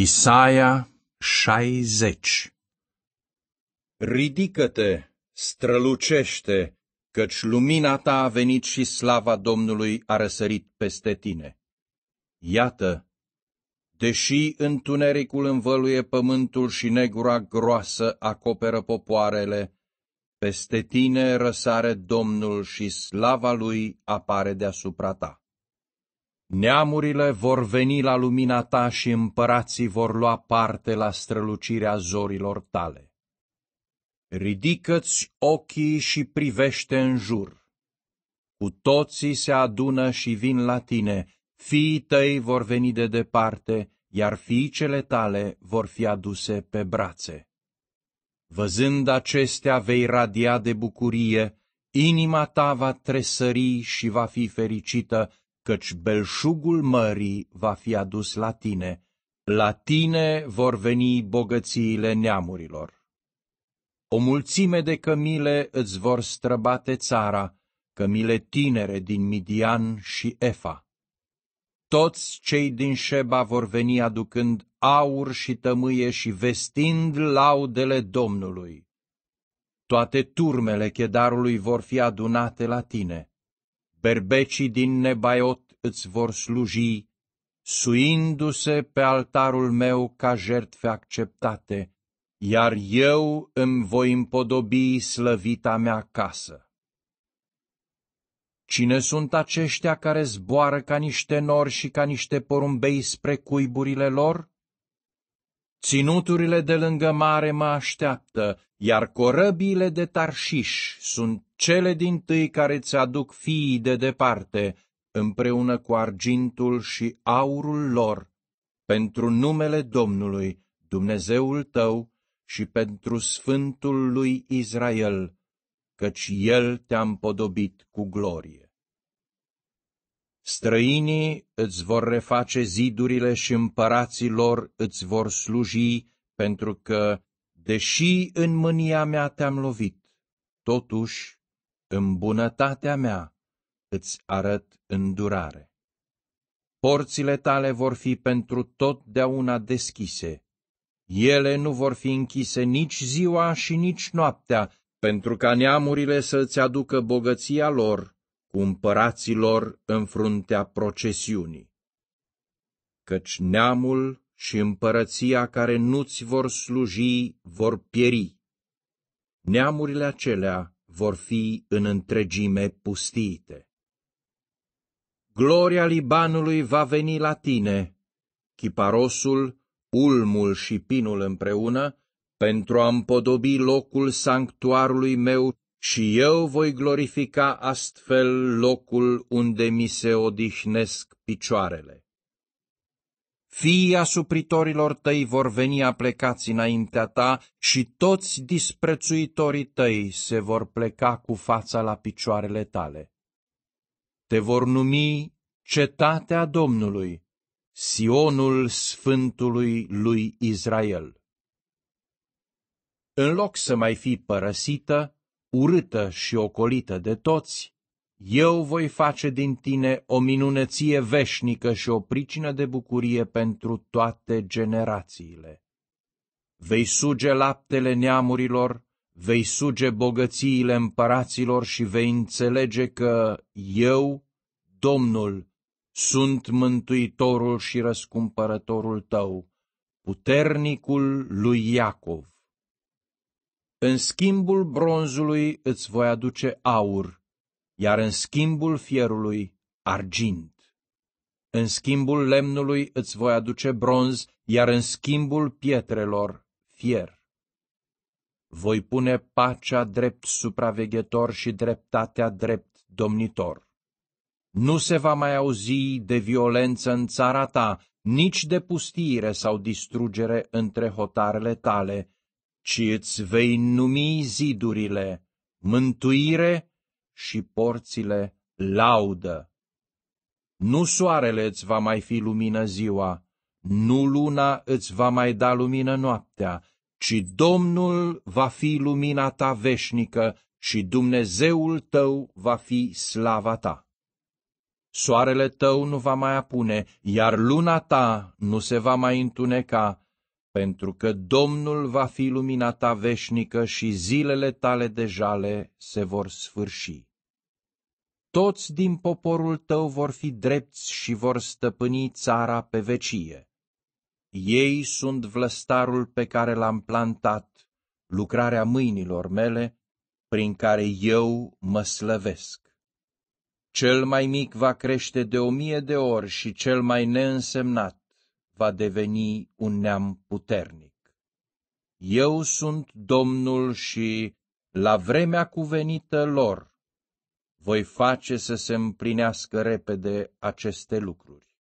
Isaia 60 Ridică-te, strălucește, căci lumina ta a venit și slava Domnului a răsărit peste tine. Iată, deși întunericul învăluie pământul și negura groasă acoperă popoarele, peste tine răsare Domnul și slava lui apare deasupra ta. Neamurile vor veni la lumina ta și împărații vor lua parte la strălucirea zorilor tale. Ridică-ți ochii și privește în jur. Cu toții se adună și vin la tine, fiii tăi vor veni de departe, iar fiicele tale vor fi aduse pe brațe. Văzând acestea vei radia de bucurie, inima ta va tresări și va fi fericită, căci belșugul mării va fi adus la tine. La tine vor veni bogățiile neamurilor. O mulțime de cămile îți vor străbate țara, cămile tinere din Midian și Efa. Toți cei din Șeba vor veni aducând aur și tămâie și vestind laudele Domnului. Toate turmele chedarului vor fi adunate la tine berbecii din Nebaiot îți vor sluji, suindu-se pe altarul meu ca jertfe acceptate, iar eu îmi voi împodobi slăvita mea casă. Cine sunt aceștia care zboară ca niște nori și ca niște porumbei spre cuiburile lor? Ținuturile de lângă mare mă așteaptă, iar corăbiile de Tarșiș sunt cele din tâi care ți aduc fiii de departe, împreună cu argintul și aurul lor, pentru numele Domnului, Dumnezeul tău, și pentru Sfântul lui Israel, căci El te-a împodobit cu glorie. Străinii îți vor reface zidurile și împărații lor îți vor sluji, pentru că, deși în mânia mea te-am lovit, totuși în bunătatea mea îți arăt îndurare. Porțile tale vor fi pentru totdeauna deschise. Ele nu vor fi închise nici ziua și nici noaptea, pentru ca neamurile să-ți aducă bogăția lor, împăraților în fruntea procesiunii. Căci neamul și împărăția care nu-ți vor sluji vor pieri. Neamurile acelea vor fi în întregime pustiite. Gloria Libanului va veni la tine, chiparosul, ulmul și pinul împreună, pentru a împodobi locul sanctuarului meu și eu voi glorifica astfel locul unde mi se odihnesc picioarele. Fiii asupritorilor tăi vor veni aplecați înaintea ta și toți disprețuitorii tăi se vor pleca cu fața la picioarele tale. Te vor numi cetatea Domnului, Sionul Sfântului lui Israel. În loc să mai fi părăsită, urâtă și ocolită de toți, eu voi face din tine o minunăție veșnică și o pricină de bucurie pentru toate generațiile. Vei suge laptele neamurilor, vei suge bogățiile împăraților și vei înțelege că eu, Domnul, sunt mântuitorul și răscumpărătorul tău, puternicul lui Iacov. În schimbul bronzului îți voi aduce aur iar în schimbul fierului argint. În schimbul lemnului îți voi aduce bronz, iar în schimbul pietrelor fier. Voi pune pacea drept supraveghetor și dreptatea drept domnitor. Nu se va mai auzi de violență în țara ta, nici de pustire sau distrugere între hotarele tale, ci îți vei numi zidurile, mântuire și porțile laudă. Nu soarele îți va mai fi lumină ziua, nu luna îți va mai da lumină noaptea, ci Domnul va fi lumina ta veșnică și Dumnezeul tău va fi slava ta. Soarele tău nu va mai apune, iar luna ta nu se va mai întuneca, pentru că Domnul va fi lumina ta veșnică și zilele tale de jale se vor sfârși. Toți din poporul tău vor fi drepți și vor stăpâni țara pe vecie. Ei sunt vlăstarul pe care l-am plantat, lucrarea mâinilor mele, prin care eu mă slăvesc. Cel mai mic va crește de o mie de ori și cel mai neînsemnat va deveni un neam puternic. Eu sunt Domnul și, la vremea cuvenită lor, voi face să se împlinească repede aceste lucruri.